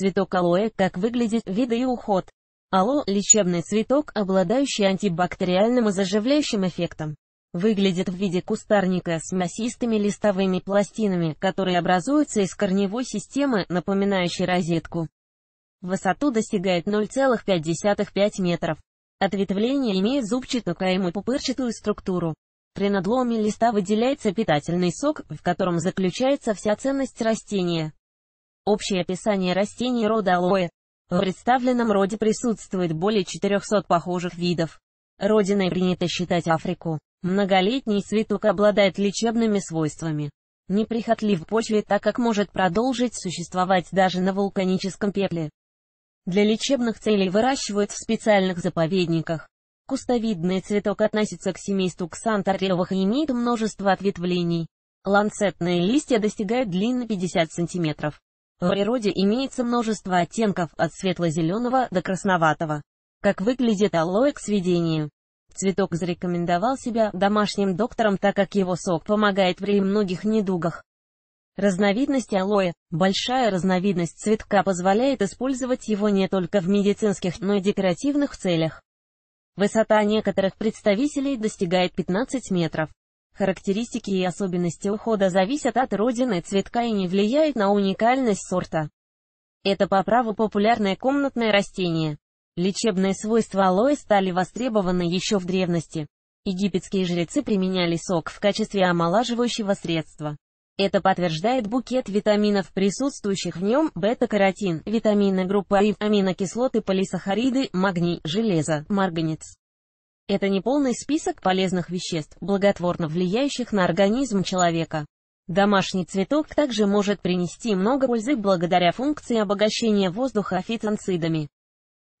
цветок алоэ, как выглядит, виды и уход. Ало лечебный цветок, обладающий антибактериальным и заживляющим эффектом. Выглядит в виде кустарника с мясистыми листовыми пластинами, которые образуются из корневой системы, напоминающей розетку. Высоту достигает 0,55 метров. Ответвление имеет зубчатую зубчато и пупырчатую структуру. При надломе листа выделяется питательный сок, в котором заключается вся ценность растения. Общее описание растений рода алоэ. В представленном роде присутствует более 400 похожих видов. Родиной принято считать Африку. Многолетний цветок обладает лечебными свойствами. Неприхотлив в почве, так как может продолжить существовать даже на вулканическом пепле. Для лечебных целей выращивают в специальных заповедниках. Кустовидный цветок относится к семейству ксантаревых и имеет множество ответвлений. Ланцетные листья достигают длины 50 см. В природе имеется множество оттенков от светло-зеленого до красноватого. Как выглядит алоэ к сведению? Цветок зарекомендовал себя домашним доктором, так как его сок помогает при многих недугах. Разновидность алоэ, большая разновидность цветка позволяет использовать его не только в медицинских, но и декоративных целях. Высота некоторых представителей достигает 15 метров. Характеристики и особенности ухода зависят от родины цветка и не влияют на уникальность сорта. Это по праву популярное комнатное растение. Лечебные свойства алоэ стали востребованы еще в древности. Египетские жрецы применяли сок в качестве омолаживающего средства. Это подтверждает букет витаминов, присутствующих в нем, бета-каротин, витамины группы А, аминокислоты, полисахариды, магний, железо, марганец. Это не полный список полезных веществ, благотворно влияющих на организм человека. Домашний цветок также может принести много пользы благодаря функции обогащения воздуха фитонцидами.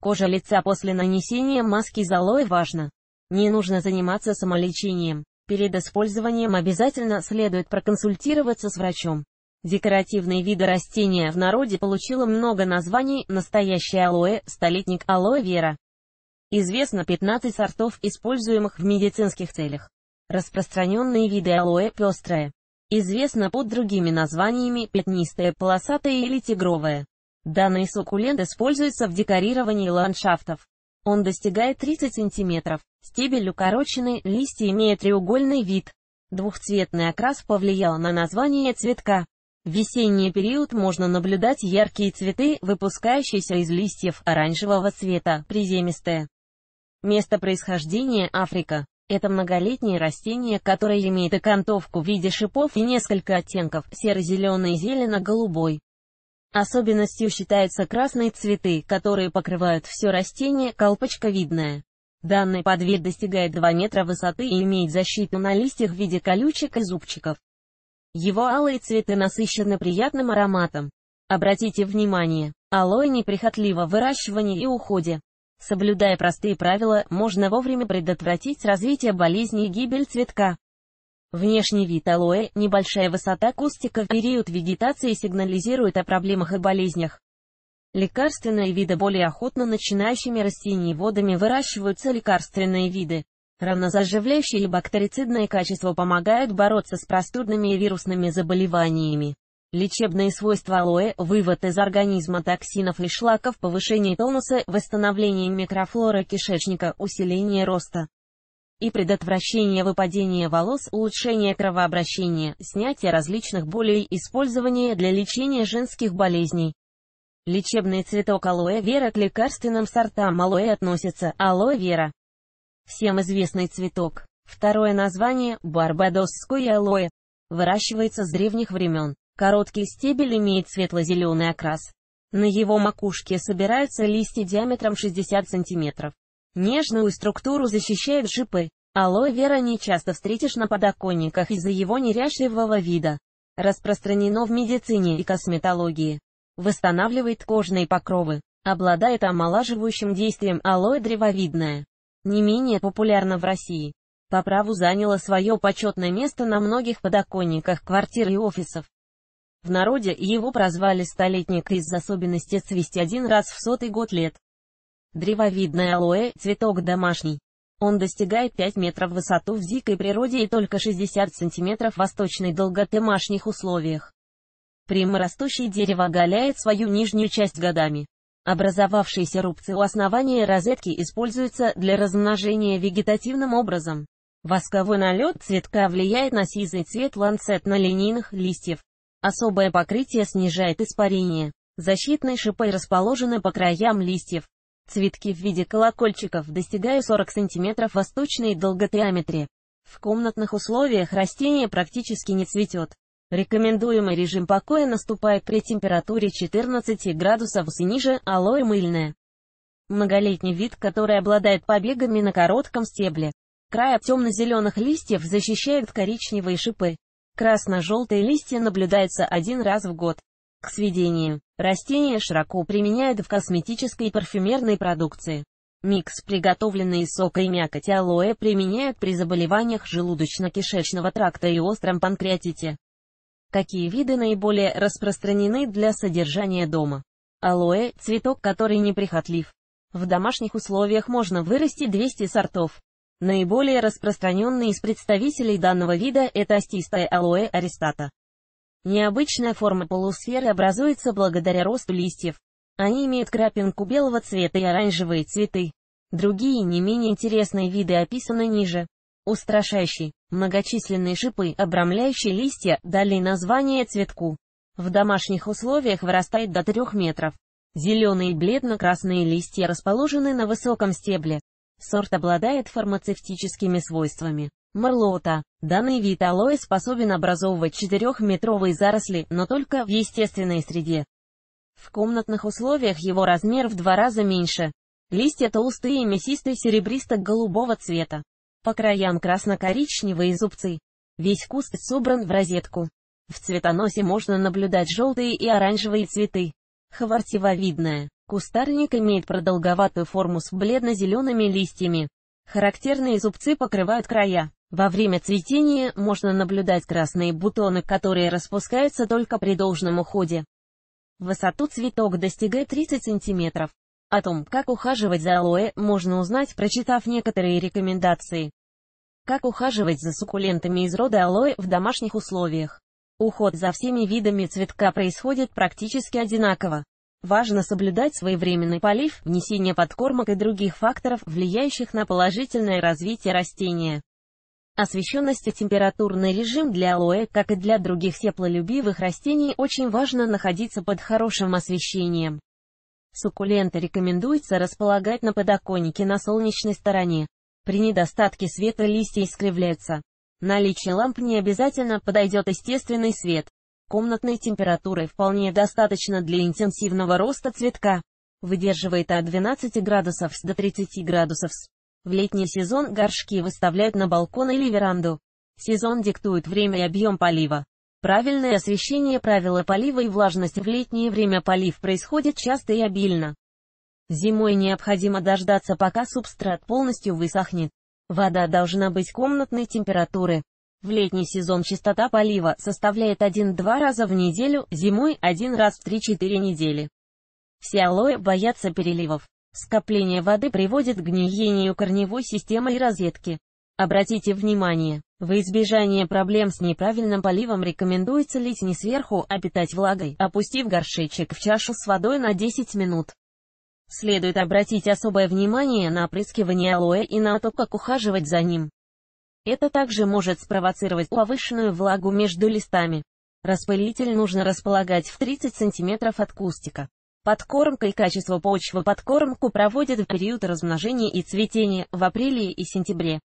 Кожа лица после нанесения маски из алоэ важна. Не нужно заниматься самолечением. Перед использованием обязательно следует проконсультироваться с врачом. Декоративные виды растения в народе получило много названий, настоящее алоэ, столетник алоэ вера. Известно 15 сортов, используемых в медицинских целях. Распространенные виды алоэ пестрое. Известно под другими названиями пятнистое, полосатое или тигровое. Данный суккулент используется в декорировании ландшафтов. Он достигает 30 см, стебель укороченный, листья имеют треугольный вид. Двухцветный окрас повлиял на название цветка. В весенний период можно наблюдать яркие цветы, выпускающиеся из листьев оранжевого цвета, приземистые. Место происхождения – Африка. Это многолетнее растение, которое имеет окантовку в виде шипов и несколько оттенков – серо-зеленый зелено-голубой. Особенностью считаются красные цветы, которые покрывают все растение, колпочковидное. Данный подвид достигает 2 метра высоты и имеет защиту на листьях в виде колючек и зубчиков. Его алые цветы насыщены приятным ароматом. Обратите внимание, алоэ неприхотлива в выращивании и уходе. Соблюдая простые правила, можно вовремя предотвратить развитие болезни и гибель цветка. Внешний вид алоэ, небольшая высота кустика в период вегетации сигнализирует о проблемах и болезнях. Лекарственные виды более охотно начинающими водами выращиваются лекарственные виды. Ранозаживляющие и бактерицидное качество помогают бороться с простудными и вирусными заболеваниями. Лечебные свойства алоэ, вывод из организма токсинов и шлаков, повышение тонуса, восстановление микрофлоры кишечника, усиление роста и предотвращение выпадения волос, улучшение кровообращения, снятие различных болей, использование для лечения женских болезней. Лечебный цветок алоэ вера к лекарственным сортам алоэ относится, алоэ вера. Всем известный цветок. Второе название – барбадосское алоэ. Выращивается с древних времен. Короткий стебель имеет светло-зеленый окрас. На его макушке собираются листья диаметром 60 см. Нежную структуру защищают шипы. Алоэ вера не часто встретишь на подоконниках из-за его неряшливого вида. Распространено в медицине и косметологии. Восстанавливает кожные покровы. Обладает омолаживающим действием алоэ древовидное. Не менее популярно в России. По праву заняло свое почетное место на многих подоконниках квартир и офисов. В народе его прозвали «столетник» из за особенности цвести один раз в сотый год лет. Древовидная алоэ – цветок домашний. Он достигает 5 метров в высоту в дикой природе и только 60 сантиметров восточной долго в домашних условиях. Пряморастущее дерево оголяет свою нижнюю часть годами. Образовавшиеся рубцы у основания розетки используются для размножения вегетативным образом. Восковой налет цветка влияет на сизый цвет ланцетно-линейных листьев. Особое покрытие снижает испарение. Защитные шипы расположены по краям листьев. Цветки в виде колокольчиков достигают 40 см восточной долготриаметре. В комнатных условиях растение практически не цветет. Рекомендуемый режим покоя наступает при температуре 14 градусов и ниже, алоэ мыльное. Многолетний вид, который обладает побегами на коротком стебле. Края темно-зеленых листьев защищают коричневые шипы. Красно-желтые листья наблюдаются один раз в год. К сведению, растения широко применяют в косметической и парфюмерной продукции. Микс, приготовленный из сока и мякоти алоэ, применяют при заболеваниях желудочно-кишечного тракта и остром панкреатите. Какие виды наиболее распространены для содержания дома? Алоэ – цветок, который неприхотлив. В домашних условиях можно вырасти 200 сортов. Наиболее распространенный из представителей данного вида – это остистая алоэ аристата. Необычная форма полусферы образуется благодаря росту листьев. Они имеют крапинку белого цвета и оранжевые цветы. Другие не менее интересные виды описаны ниже. Устрашающий, многочисленные шипы, обрамляющие листья, дали название цветку. В домашних условиях вырастает до 3 метров. Зеленые и бледно-красные листья расположены на высоком стебле. Сорт обладает фармацевтическими свойствами. Марлота. Данный вид алоэ способен образовывать 4-метровые заросли, но только в естественной среде. В комнатных условиях его размер в два раза меньше. Листья толстые и мясистые серебристо-голубого цвета. По краям красно-коричневые зубцы. Весь куст собран в розетку. В цветоносе можно наблюдать желтые и оранжевые цветы. Хвартивовидная. Кустарник имеет продолговатую форму с бледно-зелеными листьями. Характерные зубцы покрывают края. Во время цветения можно наблюдать красные бутоны, которые распускаются только при должном уходе. высоту цветок достигает 30 см. О том, как ухаживать за алоэ, можно узнать, прочитав некоторые рекомендации. Как ухаживать за суккулентами из рода алоэ в домашних условиях? Уход за всеми видами цветка происходит практически одинаково. Важно соблюдать своевременный полив, внесение подкормок и других факторов, влияющих на положительное развитие растения. Освещенность и температурный режим для алоэ, как и для других теплолюбивых растений, очень важно находиться под хорошим освещением. Суккуленты рекомендуется располагать на подоконнике на солнечной стороне. При недостатке света листья искривляются. Наличие ламп не обязательно подойдет естественный свет комнатной температуры вполне достаточно для интенсивного роста цветка. Выдерживает от 12 градусов до 30 градусов. В летний сезон горшки выставляют на балкон или веранду. Сезон диктует время и объем полива. Правильное освещение правила полива и влажность в летнее время полив происходит часто и обильно. Зимой необходимо дождаться пока субстрат полностью высохнет. Вода должна быть комнатной температуры. В летний сезон частота полива составляет 1-2 раза в неделю, зимой – один раз в 3-4 недели. Все алоэ боятся переливов. Скопление воды приводит к гниению корневой системы и розетки. Обратите внимание, во избежание проблем с неправильным поливом рекомендуется лить не сверху, а питать влагой, опустив горшечек в чашу с водой на 10 минут. Следует обратить особое внимание на опрыскивание алоэ и на то, как ухаживать за ним. Это также может спровоцировать повышенную влагу между листами. Распылитель нужно располагать в 30 см от кустика. Подкормка и качество почвы подкормку проводят в период размножения и цветения в апреле и сентябре.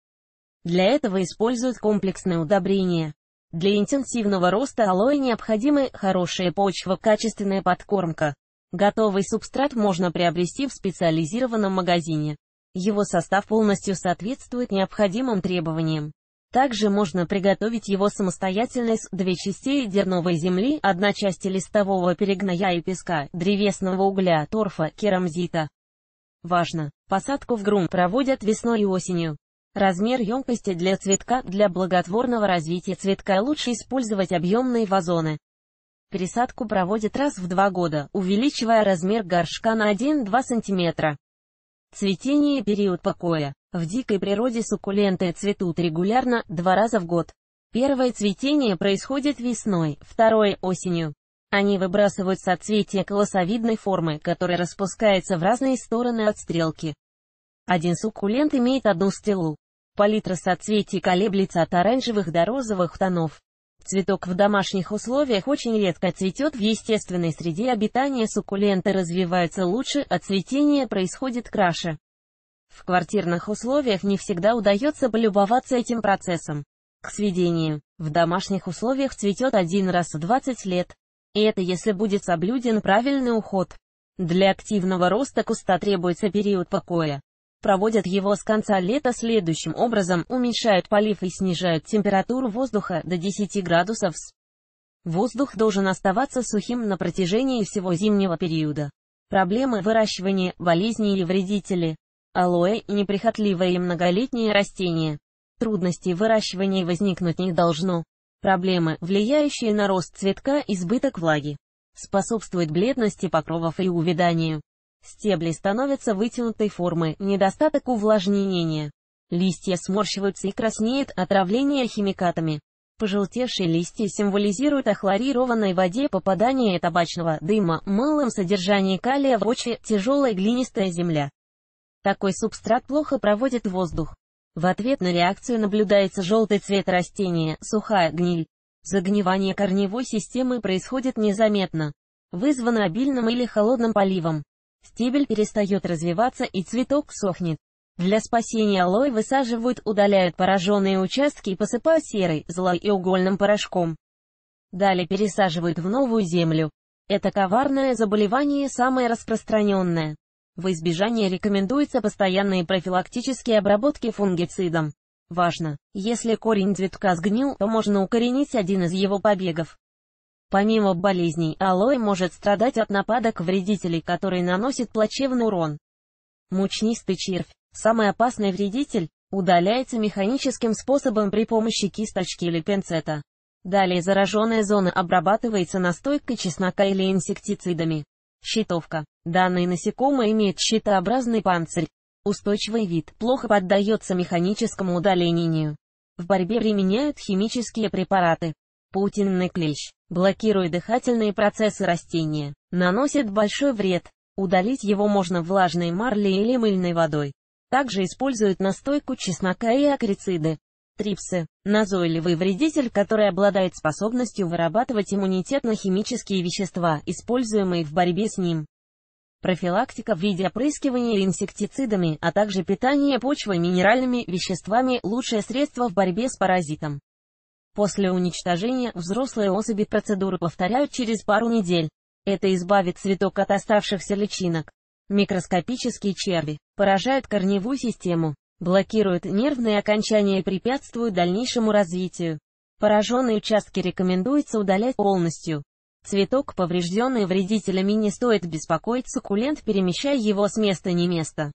Для этого используют комплексные удобрения. Для интенсивного роста алоэ необходимы хорошая почва, качественная подкормка. Готовый субстрат можно приобрести в специализированном магазине. Его состав полностью соответствует необходимым требованиям. Также можно приготовить его самостоятельно из две частей дерновой земли, одна часть листового перегноя и песка, древесного угля, торфа, керамзита. Важно! Посадку в грунт проводят весной и осенью. Размер емкости для цветка для благотворного развития цветка лучше использовать объемные вазоны. Пересадку проводят раз в два года, увеличивая размер горшка на 1-2 см. Цветение и период покоя. В дикой природе суккуленты цветут регулярно, два раза в год. Первое цветение происходит весной, второе – осенью. Они выбрасывают соцветия колосовидной формы, которая распускается в разные стороны от стрелки. Один суккулент имеет одну стрелу. Палитра соцветий колеблется от оранжевых до розовых тонов. Цветок в домашних условиях очень редко цветет в естественной среде обитания суккуленты развиваются лучше, а цветение происходит краше. В квартирных условиях не всегда удается полюбоваться этим процессом. К сведению, в домашних условиях цветет один раз в 20 лет. И это если будет соблюден правильный уход. Для активного роста куста требуется период покоя проводят его с конца лета следующим образом, уменьшают полив и снижают температуру воздуха до 10 градусов Воздух должен оставаться сухим на протяжении всего зимнего периода. Проблемы выращивания, болезни и вредители. Алоэ – неприхотливое и многолетнее растение. Трудности выращивания возникнуть не должно. Проблемы, влияющие на рост цветка, избыток влаги. Способствует бледности покровов и увяданию. Стебли становятся вытянутой формы, недостаток увлажнения. Листья сморщиваются и краснеют отравление химикатами. Пожелтевшие листья символизируют о хлорированной воде попадание табачного дыма, малом содержании калия в почве, тяжелая глинистая земля. Такой субстрат плохо проводит воздух. В ответ на реакцию наблюдается желтый цвет растения, сухая гниль. Загнивание корневой системы происходит незаметно. Вызвано обильным или холодным поливом. Стебель перестает развиваться и цветок сохнет. Для спасения алоэ высаживают, удаляют пораженные участки и посыпают серой, злой и угольным порошком. Далее пересаживают в новую землю. Это коварное заболевание самое распространенное. В избежание рекомендуется постоянные профилактические обработки фунгицидом. Важно, если корень цветка сгнил, то можно укоренить один из его побегов. Помимо болезней, алоэ может страдать от нападок вредителей, которые наносят плачевный урон. Мучнистый червь, самый опасный вредитель, удаляется механическим способом при помощи кисточки или пинцета. Далее зараженная зона обрабатывается настойкой чеснока или инсектицидами. Щитовка. Данное насекомое имеет щитообразный панцирь. Устойчивый вид, плохо поддается механическому удалению. В борьбе применяют химические препараты. Паутинный клещ, блокируя дыхательные процессы растения, наносит большой вред. Удалить его можно влажной марлей или мыльной водой. Также используют настойку чеснока и акрициды. Трипсы – назойливый вредитель, который обладает способностью вырабатывать иммунитет на химические вещества, используемые в борьбе с ним. Профилактика в виде опрыскивания инсектицидами, а также питание почвы минеральными веществами – лучшее средство в борьбе с паразитом. После уничтожения взрослые особи процедуру повторяют через пару недель. Это избавит цветок от оставшихся личинок. Микроскопические черви поражают корневую систему, блокируют нервные окончания и препятствуют дальнейшему развитию. Пораженные участки рекомендуется удалять полностью. Цветок, поврежденный вредителями, не стоит беспокоить суккулент, перемещая его с места не места.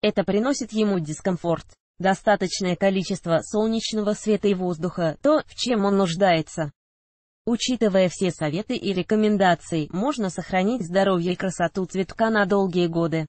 Это приносит ему дискомфорт достаточное количество солнечного света и воздуха, то, в чем он нуждается. Учитывая все советы и рекомендации, можно сохранить здоровье и красоту цветка на долгие годы.